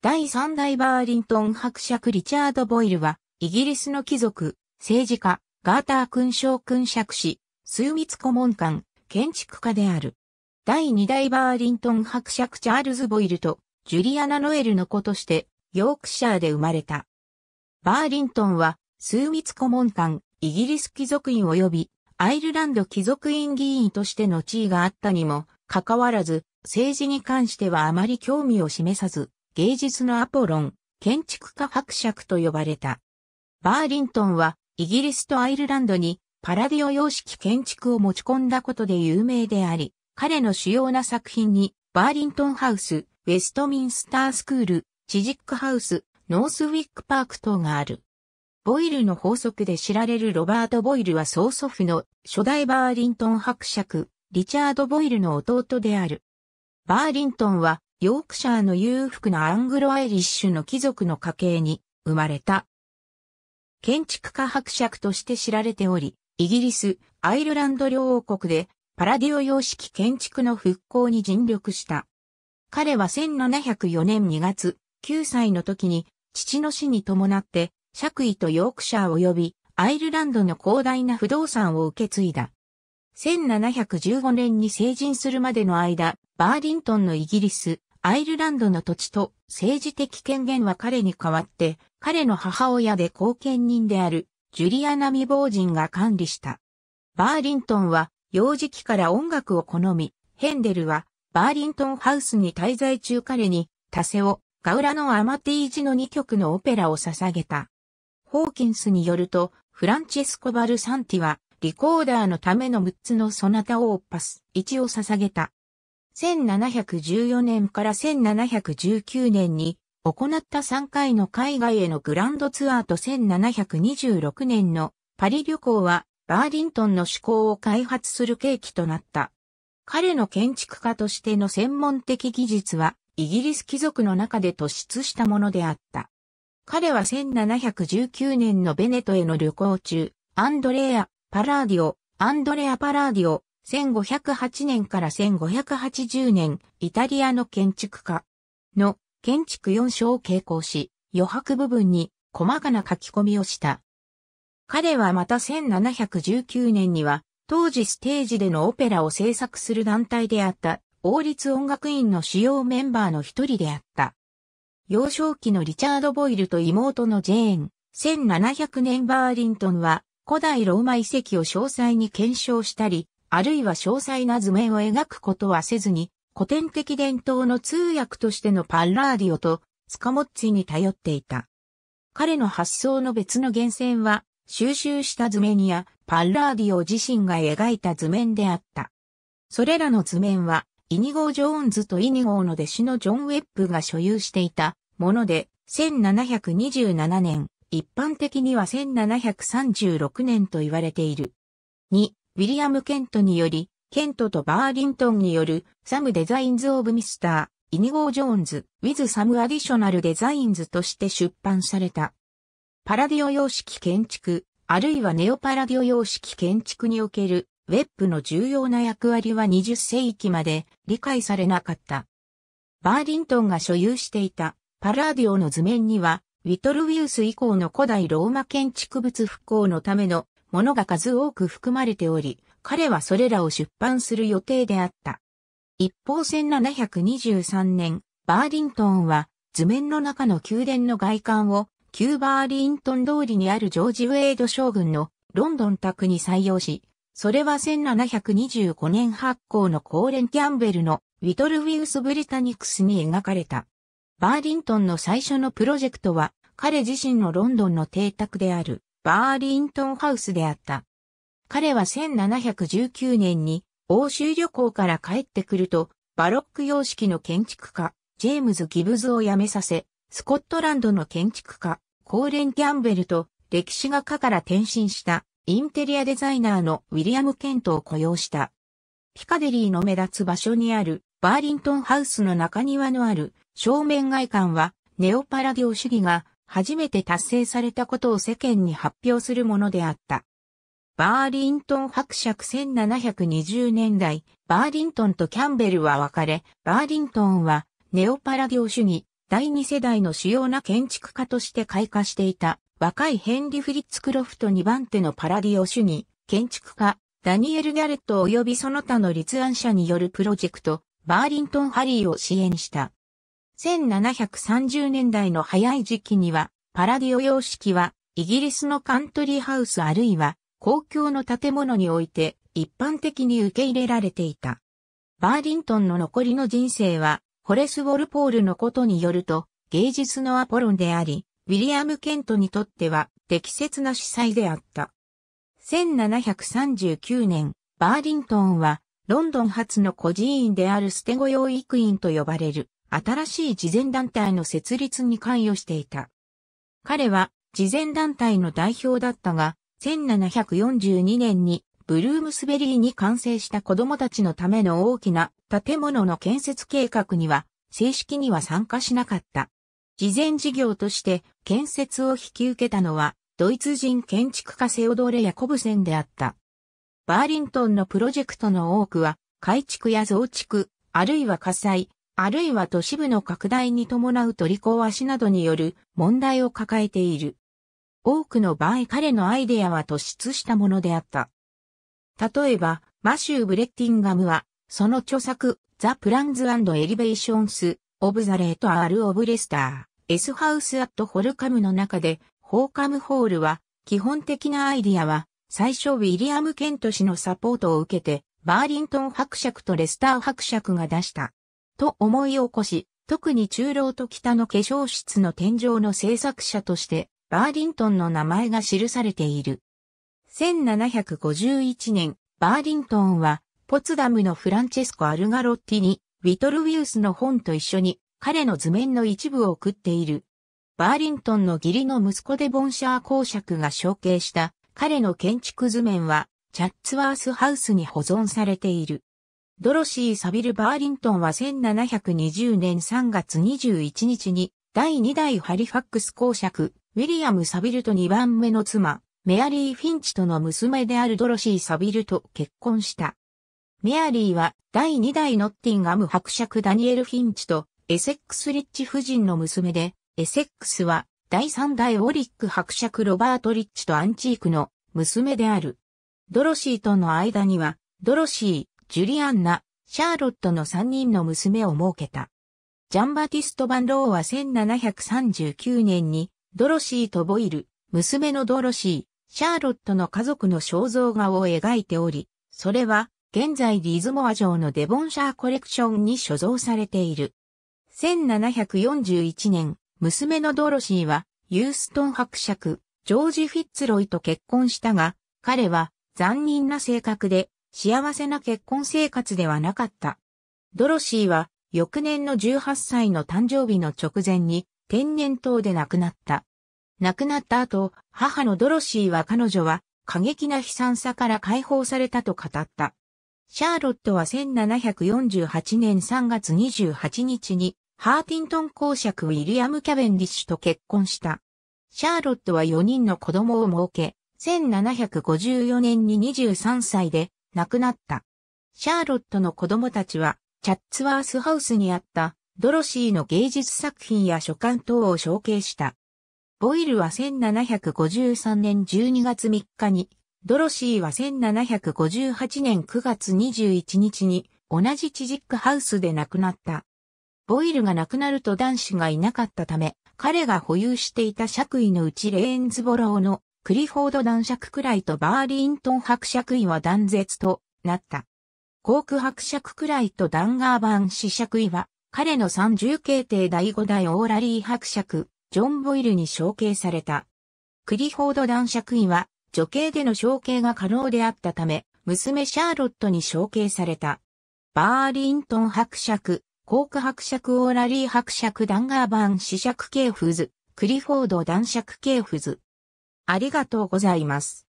第3代バーリントン伯爵リチャード・ボイルは、イギリスの貴族、政治家、ガーター勲章勲爵士、数密顧問官、建築家である。第2代バーリントン伯爵チャールズ・ボイルと、ジュリアナ・ノエルの子として、ヨークシャーで生まれた。バーリントンは、数密顧問官、イギリス貴族院及び、アイルランド貴族院議員としての地位があったにも、かかわらず、政治に関してはあまり興味を示さず、芸術のアポロン、建築家伯爵と呼ばれた。バーリントンは、イギリスとアイルランドに、パラディオ様式建築を持ち込んだことで有名であり、彼の主要な作品に、バーリントンハウス、ウェストミンスタースクール、チジックハウス、ノースウィックパーク等がある。ボイルの法則で知られるロバート・ボイルは曽祖父の初代バーリントン伯爵、リチャード・ボイルの弟である。バーリントンはヨークシャーの裕福なアングロアイリッシュの貴族の家系に生まれた。建築家伯爵として知られており、イギリス、アイルランド両王国でパラディオ様式建築の復興に尽力した。彼は1704年2月、9歳の時に父の死に伴って爵位とヨークシャー及びアイルランドの広大な不動産を受け継いだ。1715年に成人するまでの間、バーリントンのイギリス、アイルランドの土地と政治的権限は彼に代わって、彼の母親で後見人であるジュリアナ未亡人が管理した。バーリントンは幼児期から音楽を好み、ヘンデルはバーリントンハウスに滞在中彼にタセオ、ガウラのアマティージの2曲のオペラを捧げた。ホーキンスによると、フランチェスコ・バルサンティは、リコーダーのための6つのソナタをオーパス、1を捧げた。1714年から1719年に行った3回の海外へのグランドツアーと1726年のパリ旅行はバーリントンの趣向を開発する契機となった。彼の建築家としての専門的技術はイギリス貴族の中で突出したものであった。彼は1719年のベネトへの旅行中、アンドレア・パラーディオ、アンドレア・パラーディオ、1508年から1580年、イタリアの建築家の建築4章を傾向し、余白部分に細かな書き込みをした。彼はまた1719年には、当時ステージでのオペラを制作する団体であった王立音楽院の主要メンバーの一人であった。幼少期のリチャード・ボイルと妹のジェーン、1700年バーリントンは古代ローマ遺跡を詳細に検証したり、あるいは詳細な図面を描くことはせずに、古典的伝統の通訳としてのパッラーディオとスカモッチに頼っていた。彼の発想の別の源泉は、収集した図面やパッラーディオ自身が描いた図面であった。それらの図面は、イニゴー・ジョーンズとイニゴーの弟子のジョン・ウェップが所有していたもので、1727年、一般的には1736年と言われている。2、ウィリアム・ケントにより、ケントとバーリントンによる、サム・デザインズ・オブ・ミスター、イニゴー・ジョーンズ、ウィズ・サム・アディショナル・デザインズとして出版された。パラディオ様式建築、あるいはネオパラディオ様式建築における、ウェップの重要な役割は20世紀まで理解されなかった。バーリントンが所有していたパラディオの図面には、ウィトルウィウス以降の古代ローマ建築物復興のためのものが数多く含まれており、彼はそれらを出版する予定であった。一方1723年、バーリントンは図面の中の宮殿の外観を旧バーリントン通りにあるジョージ・ウェイド将軍のロンドン宅に採用し、それは1725年発行のコーレン・キャンベルのウィトル・ウィウス・ブリタニクスに描かれた。バーリントンの最初のプロジェクトは彼自身のロンドンの邸宅であるバーリントンハウスであった。彼は1719年に欧州旅行から帰ってくると、バロック様式の建築家、ジェームズ・ギブズを辞めさせ、スコットランドの建築家、コーレン・ギャンベルと歴史画家から転身したインテリアデザイナーのウィリアム・ケントを雇用した。ピカデリーの目立つ場所にあるバーリントンハウスの中庭のある正面外観はネオパラディオ主義が初めて達成されたことを世間に発表するものであった。バーリントン伯爵1720年代、バーリントンとキャンベルは別れ、バーリントンはネオパラデオ主義、第二世代の主要な建築家として開花していた、若いヘンリ・フリッツ・クロフト2番手のパラディオ主義、建築家、ダニエル・ギャレット及びその他の立案者によるプロジェクト、バーリントン・ハリーを支援した。1730年代の早い時期には、パラディオ様式は、イギリスのカントリーハウスあるいは、公共の建物において、一般的に受け入れられていた。バーリントンの残りの人生は、ホレス・ウォルポールのことによると、芸術のアポロンであり、ウィリアム・ケントにとっては適切な司祭であった。1739年、バーリントンは、ロンドン発の孤児院であるステゴ養育院と呼ばれる、新しい慈善団体の設立に関与していた。彼は慈善団体の代表だったが、1742年にブルームスベリーに完成した子供たちのための大きな建物の建設計画には正式には参加しなかった。慈善事業として建設を引き受けたのはドイツ人建築家セオドーレ・ヤコブセンであった。バーリントンのプロジェクトの多くは改築や増築、あるいは火災、あるいは都市部の拡大に伴う取り壊しなどによる問題を抱えている。多くの場合彼のアイデアは突出したものであった。例えば、マシュー・ブレッティンガムは、その著作、ザ・プランズ・エリベーションス・オブ・ザ・レート・アール・オブ・レスター、エス・ハウス・アット・ホルカムの中で、ホーカム・ホールは、基本的なアイデアは、最初ウィリアム・ケント氏のサポートを受けて、バーリントン伯爵とレスター伯爵が出した。と思い起こし、特に中老と北の化粧室の天井の制作者として、バーリントンの名前が記されている。1751年、バーリントンは、ポツダムのフランチェスコ・アルガロッティに、ウィトルウィウスの本と一緒に、彼の図面の一部を送っている。バーリントンの義理の息子でボンシャー公爵が承継した、彼の建築図面は、チャッツワースハウスに保存されている。ドロシー・サビル・バーリントンは1720年3月21日に第2代ハリファックス公爵、ウィリアム・サビルと2番目の妻、メアリー・フィンチとの娘であるドロシー・サビルと結婚した。メアリーは第2代ノッティンガム伯爵ダニエル・フィンチとエセックス・リッチ夫人の娘で、エセックスは第3代オリック伯爵ロバート・リッチとアンチークの娘である。ドロシーとの間には、ドロシー、ジュリアンナ、シャーロットの3人の娘を設けた。ジャンバティスト・バンローは1739年に、ドロシーとボイル、娘のドロシー、シャーロットの家族の肖像画を描いており、それは、現在リィズモア城のデボンシャーコレクションに所蔵されている。1741年、娘のドロシーは、ユーストン伯爵、ジョージ・フィッツロイと結婚したが、彼は、残忍な性格で、幸せな結婚生活ではなかった。ドロシーは翌年の18歳の誕生日の直前に天然痘で亡くなった。亡くなった後、母のドロシーは彼女は過激な悲惨さから解放されたと語った。シャーロットは1748年3月28日にハーティントン公爵ウィリアム・キャベンディッシュと結婚した。シャーロットは4人の子供を設け、1754年に23歳で亡くなった。シャーロットの子供たちは、チャッツワースハウスにあったドロシーの芸術作品や書簡等を承継した。ボイルは1753年12月3日に、ドロシーは1758年9月21日に同じチジックハウスで亡くなった。ボイルが亡くなると男子がいなかったため、彼が保有していた爵位のうちレーンズボローのクリフォード男爵くらいとバーリントン伯爵位は断絶となった。コーク伯爵くらいとダンガーバン子爵位は、彼の三重系帝第五代オーラリー伯爵、ジョン・ボイルに承継された。クリフォード男爵位は、女系での承継が可能であったため、娘シャーロットに承継された。バーリントン伯爵、コーク伯爵オーラリー伯爵ダンガーバン子爵系フズ、クリフォード男爵系フズ。ありがとうございます。